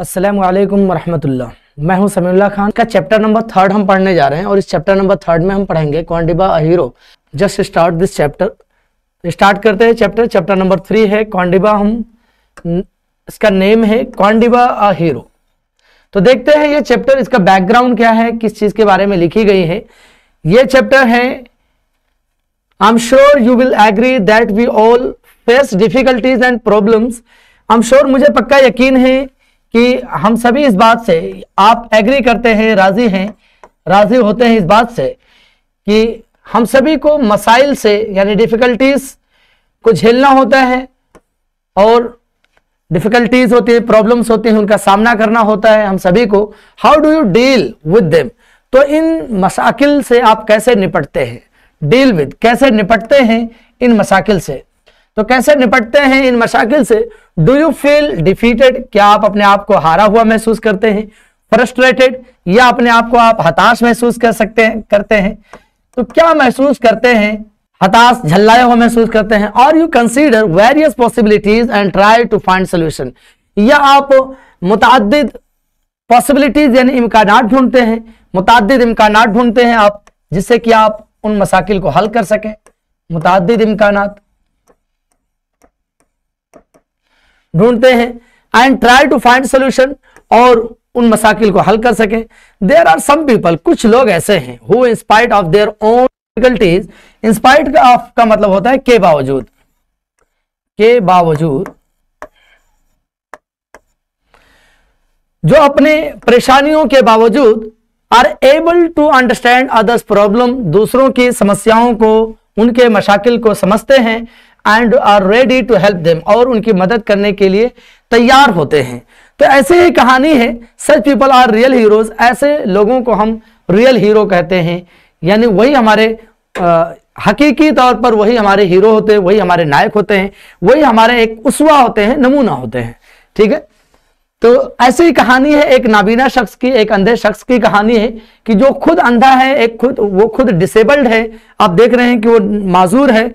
असलम वरहमतुल्ला मैं हूं समीउल्ला खान का चैप्टर नंबर थर्ड हम पढ़ने जा रहे हैं और इस चैप्टर नंबर थर्ड में हम पढ़ेंगे क्वान्टिबा a hero just start this chapter start करते हैं चैप्टर चैप्टर नंबर थ्री है क्वान्टिबा हम इसका नेम है क्वान्टिबा अ हीरो तो देखते हैं ये चैप्टर इसका बैकग्राउंड क्या है किस चीज़ के बारे में लिखी गई है ये चैप्टर है I am sure you will agree that we all face difficulties and problems I am sure मुझे पक्का यकीन है कि हम सभी इस बात से आप एग्री करते हैं राजी हैं राजी होते हैं इस बात से कि हम सभी को मसाइल से यानी डिफ़िकल्टीज को झेलना होता है और डिफ़िकल्टीज होती है प्रॉब्लम्स होती हैं उनका सामना करना होता है हम सभी को how do you deal with them तो इन मसाकिल से आप कैसे निपटते हैं डील विद कैसे निपटते हैं इन मसाकिल से तो कैसे निपटते हैं इन मशाकिल से डू यू फील डिफीटेड क्या आप अपने आप को हारा हुआ महसूस करते हैं फ्रस्ट्रेटेड या अपने आप को आप हताश महसूस कर सकते हैं करते हैं तो क्या महसूस करते हैं हताश झल्लाए हुआ महसूस करते हैं और you consider various possibilities and try to find solution या आप मुतद पॉसिबिलिटीज यानी इम्कान ढूंढते हैं मुतद इम्कान ढूंढते हैं आप जिससे कि आप उन मसाकिल को हल कर सकें मुतद इम्कान ढूंढते हैं and try to find solution और उन मसाकिल को हल कर सकें देर आर सम पीपल कुछ लोग ऐसे हैं who in spite of their own difficulties in spite of का मतलब होता है के बावजूद के बावजूद जो अपने परेशानियों के बावजूद are able to understand others problem दूसरों की समस्याओं को उनके मशाकिल को समझते हैं and are ready to help them और उनकी मदद करने के लिए तैयार होते हैं तो ऐसे ही कहानी है such people are real heroes ऐसे लोगों को हम रियल हीरो कहते हैं यानी वही हमारे आ, हकीकी तौर पर वही हमारे हीरो होते हैं वही हमारे नायक होते हैं वही हमारे एक उसवा होते हैं नमूना होते हैं ठीक है तो ऐसी ही कहानी है एक नाबीना शख्स की एक अंधे शख्स की कहानी है कि जो खुद अंधा है एक खुद वो खुद डिसेबल्ड है आप देख रहे हैं कि वो माजूर है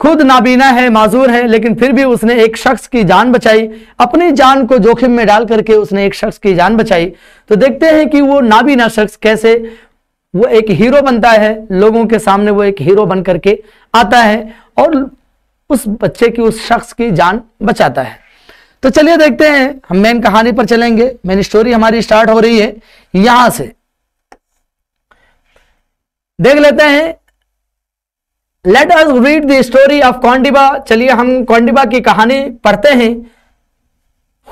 खुद नाबीना है माजूर है लेकिन फिर भी उसने एक शख्स की जान बचाई अपनी जान को जोखिम में डाल करके उसने एक शख्स की जान बचाई तो देखते हैं कि वो नाबीना शख्स कैसे वो एक हीरो बनता है लोगों के सामने वो एक हीरो बन करके आता है और उस बच्चे की उस शख्स की जान बचाता है तो चलिए देखते हैं हम मेन कहानी पर चलेंगे मेन स्टोरी हमारी स्टार्ट हो रही है यहां से देख लेते हैं let us read the story of Kondiba चलिए हम कौंडिबा की कहानी पढ़ते हैं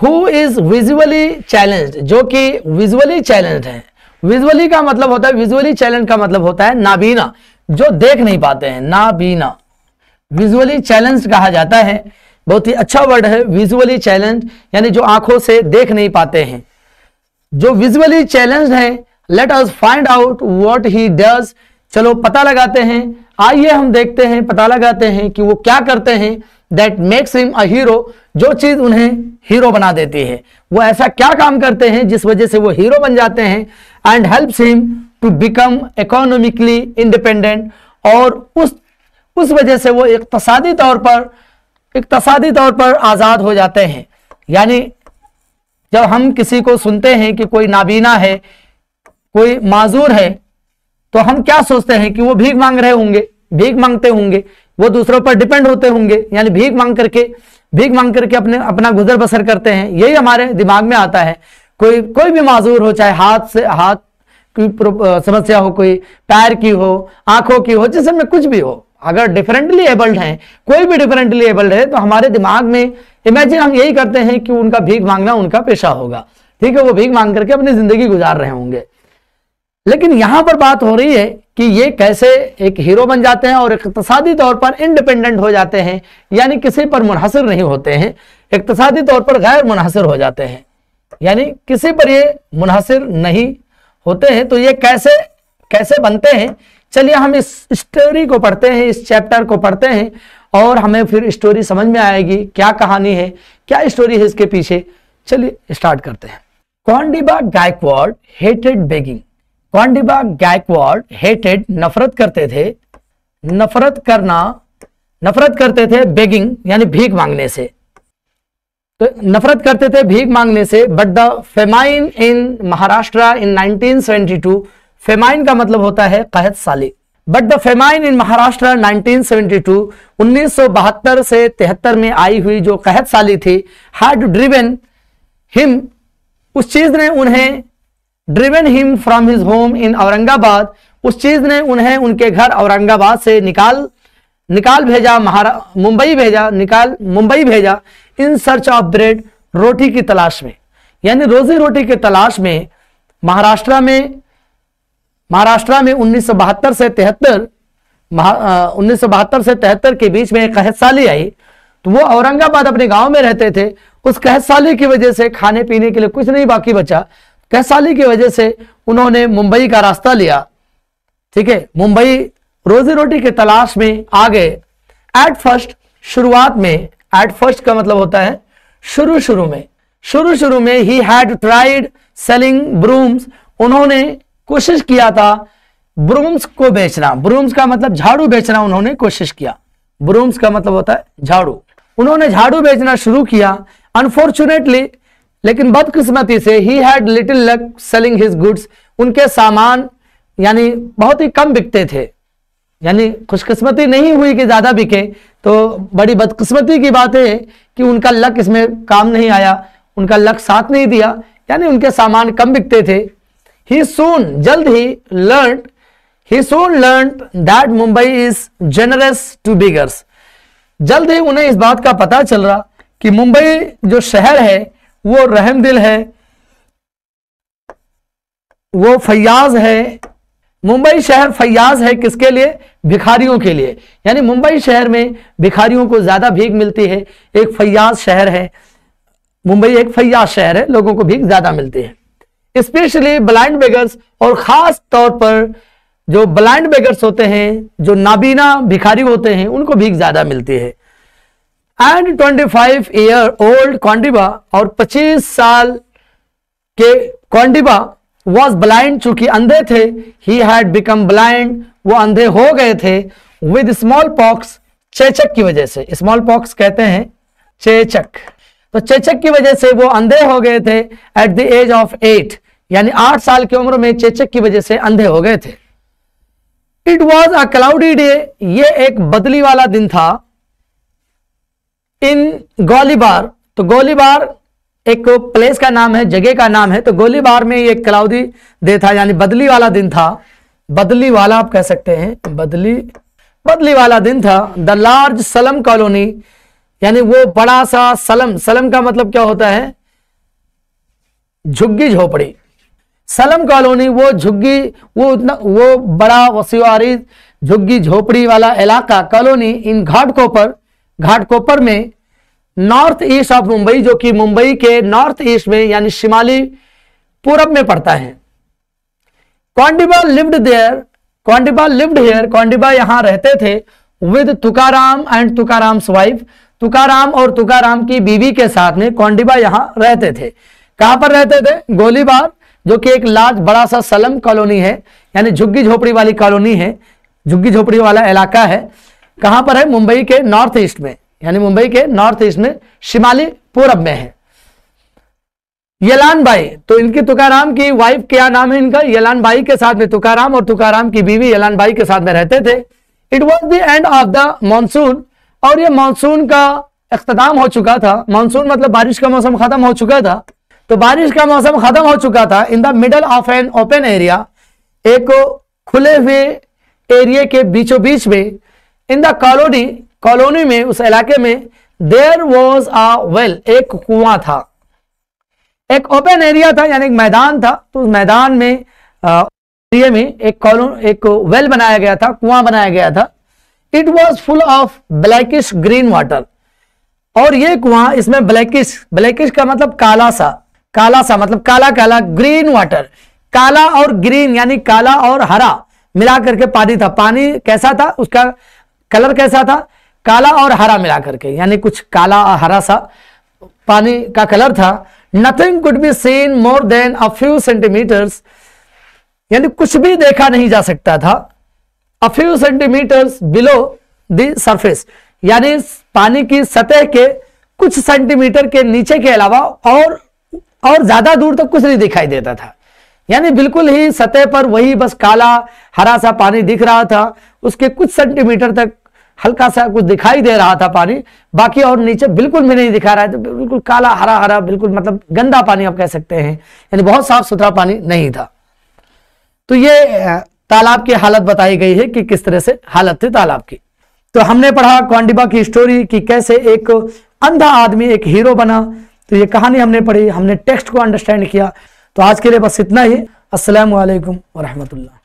हु इज विजुअली चैलेंज जो कि विजुअली चैलेंज है विजुअली का मतलब होता है विजुअली चैलेंज का मतलब होता है नाबीना जो देख नहीं पाते हैं नाबीना विजुअली चैलेंज कहा जाता है बहुत ही अच्छा वर्ड है विजुअली चैलेंज यानी जो आंखों से देख नहीं पाते हैं जो विजुअली चैलेंज है let us find out what he does चलो पता लगाते हैं आइए हम देखते हैं पता लगाते हैं कि वो क्या करते हैं that makes him a hero जो चीज उन्हें हीरो बना देती है वो ऐसा क्या काम करते हैं जिस वजह से वो हीरो बन जाते हैं and helps him to become economically independent और उस उस वजह से वो इकतसादी तौर पर इकतसादी तौर पर आज़ाद हो जाते हैं यानी जब हम किसी को सुनते हैं कि कोई नाबीना है कोई माजूर है तो हम क्या सोचते हैं कि वो भीख मांग रहे होंगे भीख मांगते होंगे वो दूसरों पर डिपेंड होते होंगे यानी भीख मांग करके भीख मांग करके अपने अपना गुजर बसर करते हैं यही हमारे दिमाग में आता है कोई कोई भी माजूर हो चाहे हाथ से हाथ की समस्या हो कोई पैर की हो आंखों की हो जिसमें कुछ भी हो अगर डिफरेंटली एबल्ड हैं कोई भी डिफरेंटली एबल्ड है तो हमारे दिमाग में इमेजिन हम यही करते हैं कि उनका भीख मांगना उनका पेशा होगा ठीक है वो भीख मांग करके अपनी जिंदगी गुजार रहे होंगे लेकिन यहां पर बात हो रही है कि ये कैसे एक हीरो बन जाते हैं और इकतसादी तौर पर इंडिपेंडेंट हो जाते हैं यानी किसी पर मुनहसर नहीं होते हैं इकतसादी तौर पर गैर मुनहसर हो जाते हैं यानी किसी पर ये मुनहसर नहीं होते हैं तो ये कैसे कैसे बनते हैं चलिए हम इस स्टोरी को पढ़ते हैं इस चैप्टर को पढ़ते हैं और हमें फिर स्टोरी समझ में आएगी क्या कहानी है क्या स्टोरी है इसके पीछे चलिए स्टार्ट करते हैं Kondiba Gaikwad hated begging Kondiba Gaikwad hated नफरत करते थे नफरत करना नफरत करते थे बेगिंग यानी भीख मांगने से तो नफरत करते थे भीख मांगने से but the famine in Maharashtra in 1972 famine का मतलब होता है कहत साली but the famine in Maharashtra 1972 1972 से तिहत्तर में आई हुई जो कहत साली थी हार्ड ड्रिवेन हिम उस चीज ने उन्हें driven him from his home in Aurangabad उस चीज ने उन्हें उनके घर औरंगाबाद से निकाल निकाल भेजा मुंबई भेजा निकाल मुंबई भेजा इन सर्च ऑफ ब्रेड रोटी की तलाश में यानी रोजी रोटी की तलाश में महाराष्ट्र में महाराष्ट्र में उन्नीस से तिहत्तर उन्नीस से तिहत्तर के बीच में कहत साली आई तो वो औरंगाबाद अपने गांव में रहते थे उस कहत साली की वजह से खाने पीने के लिए कुछ नहीं बाकी बचा कैसाली की वजह से उन्होंने मुंबई का रास्ता लिया ठीक है मुंबई रोजी रोटी की तलाश में आ गए एट फर्स्ट शुरुआत में एट फर्स्ट का मतलब होता है शुरू शुरू में शुरू शुरू में ही हैड ट्राइड सेलिंग ब्रूम्स उन्होंने कोशिश किया था ब्रूम्स को बेचना ब्रूम्स का मतलब झाड़ू बेचना उन्होंने कोशिश किया ब्रूम्स का मतलब होता है झाड़ू उन्होंने झाड़ू बेचना शुरू किया अनफॉर्चुनेटली लेकिन बदकिस्मती से he had little luck selling his goods उनके सामान यानी बहुत ही कम बिकते थे यानी खुशकिस्मती नहीं हुई कि ज़्यादा बिके तो बड़ी बदकिस्मती की बात है कि उनका लक इसमें काम नहीं आया उनका लक साथ नहीं दिया यानी उनके सामान कम बिकते थे ही सोन जल्द ही learn he soon learn that Mumbai is generous to beggars जल्द ही उन्हें इस बात का पता चल रहा कि मुंबई जो शहर है वो रहम दिल है वो फयाज है मुंबई शहर फयाज है किसके लिए भिखारियों के लिए यानी मुंबई शहर में भिखारियों को ज्यादा भीख मिलती है एक फयाज शहर है मुंबई एक फयाज शहर है लोगों को भीख ज्यादा मिलती है स्पेशली ब्लाइंड बेगर्स और खास तौर पर जो ब्लाइंड बेगर्स होते हैं जो नाबीना भिखारी होते हैं उनको भीख ज्यादा मिलती है एंड 25 ईयर ओल्ड कॉन्डिबा और 25 साल के कॉन्डिबा वॉज ब्लाइंड चूंकि अंधे थे ही हैड बिकम ब्लाइंड वो अंधे हो गए थे विद स्मॉल पॉक्स चेचक की वजह से स्मॉल पॉक्स कहते हैं चेचक तो चेचक की वजह से वो अंधे हो गए थे at the age of eight यानी आठ साल की उम्र में चेचक की वजह से अंधे हो गए थे it was a cloudy day ये एक बदली वाला दिन था इन गोलीबार तो गोलीबार एक प्लेस का नाम है जगह का नाम है तो गोलीबार में ये क्लाउदी डे था यानी बदली वाला दिन था बदली वाला आप कह सकते हैं बदली बदली वाला दिन था द लार्ज सलम कॉलोनी यानी वो बड़ा सा सलम सलम का मतलब क्या होता है झुग्गी झोपड़ी सलम कॉलोनी वो झुग्गी वो उतना वो बड़ा वसीवारी झुग्गी झोपड़ी वाला इलाका कॉलोनी इन घाटकों पर घाटकोपर में नॉर्थ ईस्ट ऑफ मुंबई जो कि मुंबई के नॉर्थ ईस्ट में यानी शिमाली पूरब में पड़ता है Kondiba lived there Kondiba lived here Kondiba यहां रहते थे with Tukaram and Tukaram wife Tukaram और तुकाराम की बीवी के साथ में कौंडिबा यहां रहते थे कहां पर रहते थे गोलीबार जो कि एक लार्ज बड़ा सा सलम कॉलोनी है यानी झुग्गी झोपड़ी वाली कॉलोनी है झुग्गी झोपड़ी वाला इलाका है कहां पर है मुंबई के नॉर्थ ईस्ट में यानी मुंबई के नॉर्थ ईस्ट में शिमाली पूरब में है यलान बाई तो इनकी तुकाराम की वाइफ क्या नाम है इनका यलान भाई के साथ में तुकाराम और तुकाराम की बीवी यलान भाई के साथ में रहते थे it was the end of the monsoon और ये मानसून का अख्ताम हो चुका था मानसून मतलब बारिश का मौसम खत्म हो चुका था तो बारिश का मौसम खत्म हो चुका था in the middle of an open area एक खुले हुए एरिया के बीचों बीच में इन द कॉलोनी कॉलोनी में उस इलाके में देर वॉज अ वेल एक कुआ था एक ओपन एरिया था यानी एक मैदान था तो उस मैदान में आ, में एक कॉलोन एक वेल बनाया गया था कुआं बनाया गया था it was full of blackish green water और ये कुआं इसमें ब्लैकिश ब्लैकिश का मतलब काला सा काला सा मतलब काला काला ग्रीन वाटर काला और ग्रीन यानी काला और हरा मिला करके पानी था पानी कैसा था उसका कलर कैसा था काला और हरा मिला करके यानी कुछ काला और हरा सा पानी का कलर था nothing could be seen more than a few centimetres यानी कुछ भी देखा नहीं जा सकता था a few centimetres below the surface यानी पानी की सतह के कुछ सेंटीमीटर के नीचे के अलावा और और ज्यादा दूर तक तो कुछ नहीं दिखाई देता था यानी बिल्कुल ही सतह पर वही बस काला हरा सा पानी दिख रहा था उसके कुछ सेंटीमीटर तक हल्का सा कुछ दिखाई दे रहा था पानी बाकी और नीचे बिल्कुल भी नहीं दिखा रहा है तो बिल्कुल काला हरा हरा बिल्कुल मतलब गंदा पानी आप कह सकते हैं यानी बहुत साफ सुथरा पानी नहीं था तो ये तालाब की हालत बताई गई है कि किस तरह से हालत थी तालाब की तो हमने पढ़ा क्वांडिबा की स्टोरी कि कैसे एक अंधा आदमी एक हीरो बना तो ये कहानी हमने पढ़ी हमने टेक्स्ट को अंडरस्टैंड किया तो आज के लिए बस इतना ही असलम वरहमतुल्ला